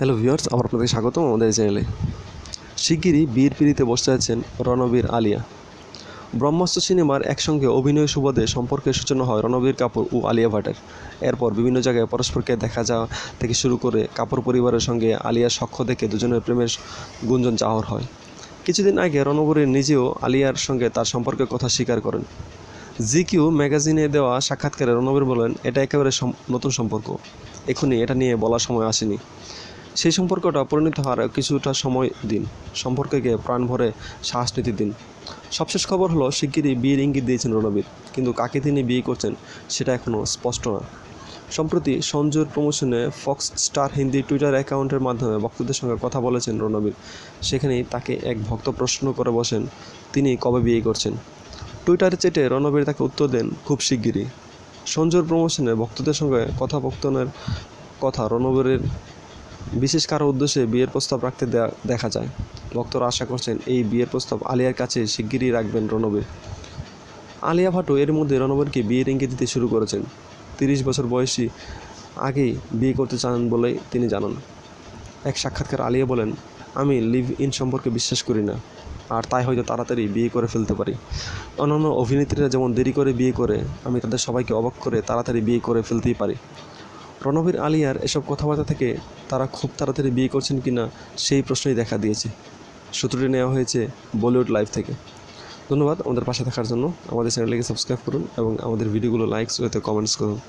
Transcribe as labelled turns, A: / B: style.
A: hello viewers আবার আপনাদের স্বাগতম আমাদের চ্যানেলে শিগগিরই বীর পিড়িতে বসতে যাচ্ছেন রণবীর আলিয়া ব্রহ্মাস্ত্র সিনেমার একসঙ্গে অভিনয় সুবাদে সম্পর্কের সূচনা হয় রণবীর কাপুর ও আলিয়া ভাটের এরপর বিভিন্ন জায়গায় পরস্পরকে দেখা যাওয়া থেকে শুরু করে কাপুর পরিবারের সঙ্গে আলিয়ার সক্ষ দেখে দুজনের প্রেমের গুঞ্জন জাহর হয় কিছুদিন আগে রণবীর নিজেও আলিয়ার সঙ্গে তার সম্পর্কের কথা স্বীকার করেন জি কিউ ম্যাগাজিনে দেওয়া সাক্ষাৎকারে রণবীর বলেন এটা একেবারে নতুন সম্পর্ক এখনই এটা নিয়ে বলার সময় আসেনি সেই সম্পর্কটা পরিণত হওয়ার কিছুটা সময় দিন গিয়ে প্রাণ ভরে শ্বাস নিতে দিন সবশেষ খবর হলো শিগগিরই বিয়ের ইঙ্গিত দিয়েছেন রণবীর কিন্তু কাকে তিনি বিয়ে করছেন সেটা এখনও স্পষ্ট না সম্প্রতি সঞ্জুর প্রমোশনে ফক্স স্টার হিন্দি টুইটার অ্যাকাউন্টের মাধ্যমে ভক্তদের সঙ্গে কথা বলেছেন রণবীর সেখানেই তাকে এক ভক্ত প্রশ্ন করে বসেন তিনি কবে বিয়ে করছেন টুইটার চেটে রণবীর তাকে উত্তর দেন খুব শিগগিরই সঞ্জুর প্রমোশনে ভক্তদের সঙ্গে কথোপকথনের কথা রণবীরের বিশেষ কারো উদ্দেশ্যে বিয়ের প্রস্তাব রাখতে দেখা যায় ভক্তরা আশা করছেন এই বিয়ের প্রস্তাব আলিয়ার কাছে শিগগিরই রাখবেন রণবীর আলিয়া ভাটু এর মধ্যে রণবীরকে বিয়ের ইঙ্গিত দিতে শুরু করেছেন তিরিশ বছর বয়সী আগেই বিয়ে করতে চান বলে তিনি জানান এক সাক্ষাৎকার আলিয়া বলেন আমি লিভ ইন সম্পর্কে বিশ্বাস করি না আর তাই হয়তো তাড়াতাড়ি বিয়ে করে ফেলতে পারি অন্যান্য অভিনেত্রীরা যেমন দেরি করে বিয়ে করে আমি তাদের সবাইকে অবাক করে তাড়াতাড়ি বিয়ে করে ফেলতেই পারি রণবীর আলিয়ার এসব কথাবার্তা থেকে তারা খুব তাড়াতাড়ি বিয়ে করছেন কি না সেই প্রশ্নই দেখা দিয়েছে সূত্রটি নেওয়া হয়েছে বলিউড লাইভ থেকে ধন্যবাদ আমাদের পাশে থাকার জন্য আমাদের চ্যানেলটিকে সাবস্ক্রাইব করুন এবং আমাদের ভিডিওগুলো লাইকস করতে কমেন্টস করুন